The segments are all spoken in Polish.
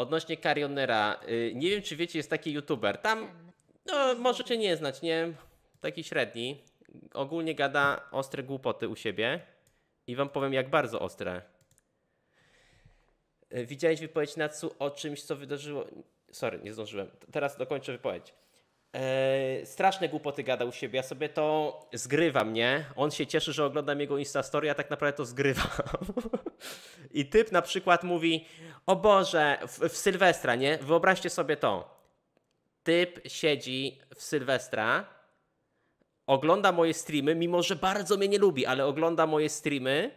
Odnośnie Carionera, y, nie wiem czy wiecie, jest taki youtuber, tam, no możecie nie znać, nie? Taki średni, ogólnie gada ostre głupoty u siebie i wam powiem jak bardzo ostre. Y, widziałeś wypowiedź Natsu o czymś, co wydarzyło... Sorry, nie zdążyłem. Teraz dokończę wypowiedź. Eee, straszne głupoty gadał u siebie. Ja sobie to zgrywam, nie? On się cieszy, że oglądam jego Instastory, ja tak naprawdę to zgrywam. I typ na przykład mówi: O Boże, w, w Sylwestra, nie? Wyobraźcie sobie to. Typ siedzi w Sylwestra, ogląda moje streamy, mimo że bardzo mnie nie lubi, ale ogląda moje streamy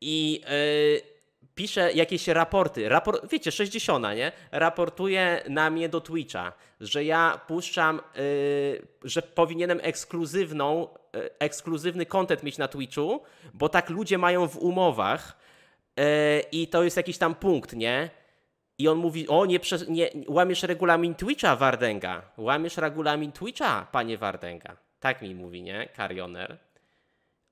i. Y, pisze jakieś raporty, raport, wiecie, 60, nie? Raportuje na mnie do Twitcha, że ja puszczam, yy, że powinienem ekskluzywną, yy, ekskluzywny content mieć na Twitchu, bo tak ludzie mają w umowach yy, i to jest jakiś tam punkt, nie? I on mówi, o nie, nie łamiesz regulamin Twitcha, Wardęga, łamiesz regulamin Twitcha, panie Wardęga. Tak mi mówi, nie? Karioner.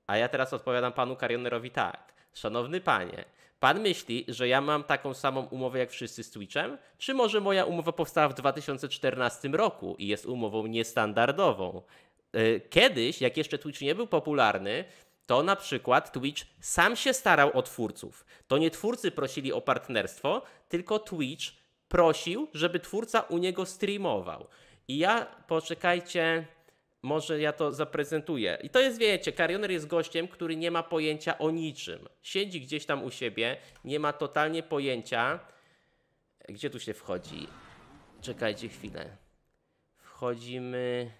A ja teraz odpowiadam panu Karionerowi tak Szanowny panie, pan myśli, że ja mam taką samą umowę jak wszyscy z Twitchem? Czy może moja umowa powstała w 2014 roku i jest umową niestandardową? E, kiedyś, jak jeszcze Twitch nie był popularny, to na przykład Twitch sam się starał o twórców. To nie twórcy prosili o partnerstwo, tylko Twitch prosił, żeby twórca u niego streamował. I ja poczekajcie, może ja to zaprezentuję. I to jest, wiecie, Karioner jest gościem, który nie ma pojęcia o niczym. Siedzi gdzieś tam u siebie, nie ma totalnie pojęcia. Gdzie tu się wchodzi? Czekajcie chwilę. Wchodzimy.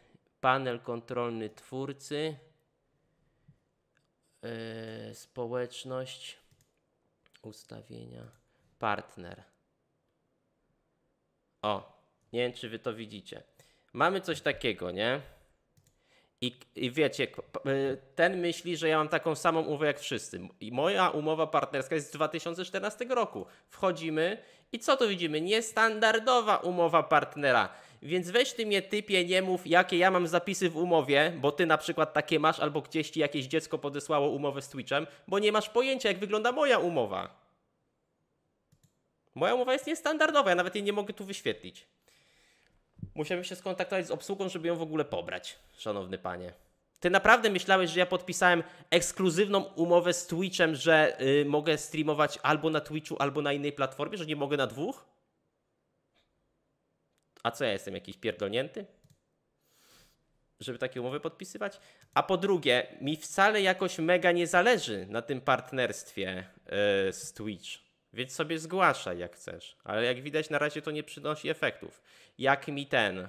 Panel kontrolny twórcy. Yy, społeczność. Ustawienia. Partner. O, nie wiem, czy wy to widzicie. Mamy coś takiego, nie? I, I wiecie, y, ten myśli, że ja mam taką samą umowę jak wszyscy. I moja umowa partnerska jest z 2014 roku. Wchodzimy i co to widzimy? Niestandardowa umowa partnera. Więc weź ty mnie typie, nie mów, jakie ja mam zapisy w umowie, bo ty na przykład takie masz, albo gdzieś ci jakieś dziecko podesłało umowę z Twitchem, bo nie masz pojęcia, jak wygląda moja umowa. Moja umowa jest niestandardowa, ja nawet jej nie mogę tu wyświetlić. Musimy się skontaktować z obsługą, żeby ją w ogóle pobrać, szanowny panie. Ty naprawdę myślałeś, że ja podpisałem ekskluzywną umowę z Twitchem, że yy, mogę streamować albo na Twitchu, albo na innej platformie, że nie mogę na dwóch? A co ja jestem jakiś pierdolnięty? Żeby takie umowy podpisywać? A po drugie, mi wcale jakoś mega nie zależy na tym partnerstwie yy, z Twitch. Więc sobie zgłaszaj jak chcesz. Ale jak widać, na razie to nie przynosi efektów jak mi ten,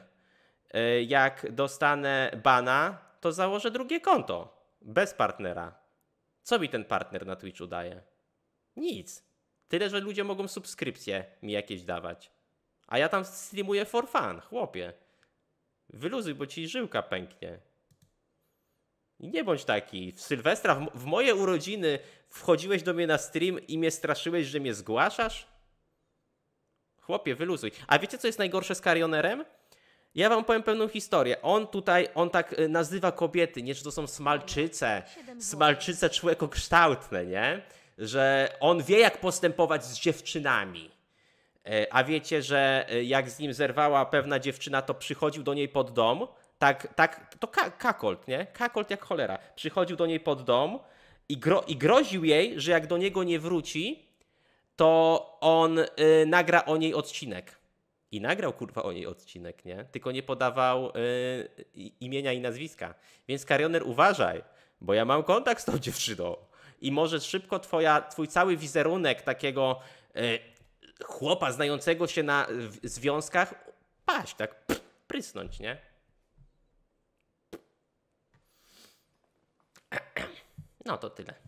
y, jak dostanę bana, to założę drugie konto bez partnera. Co mi ten partner na Twitchu daje? Nic. Tyle, że ludzie mogą subskrypcje mi jakieś dawać. A ja tam streamuję for fun, chłopie. Wyluzuj, bo ci żyłka pęknie. I nie bądź taki. W Sylwestra, w, w moje urodziny wchodziłeś do mnie na stream i mnie straszyłeś, że mnie zgłaszasz? Chłopie, wyluzuj. A wiecie, co jest najgorsze z Carrionerem? Ja wam powiem pewną historię. On tutaj, on tak y, nazywa kobiety, nie, że to są smalczyce, smalczyce człekokształtne, nie? Że on wie, jak postępować z dziewczynami. E, a wiecie, że y, jak z nim zerwała pewna dziewczyna, to przychodził do niej pod dom. Tak, tak, to ka kakolt, nie? Kakolt jak cholera. Przychodził do niej pod dom i, gro i groził jej, że jak do niego nie wróci, to on y, nagra o niej odcinek. I nagrał kurwa o niej odcinek, nie? Tylko nie podawał y, imienia i nazwiska. Więc Karioner uważaj, bo ja mam kontakt z tą dziewczyną. I może szybko twoja, twój cały wizerunek takiego y, chłopa znającego się na związkach paść, tak pff, prysnąć, nie? No to tyle.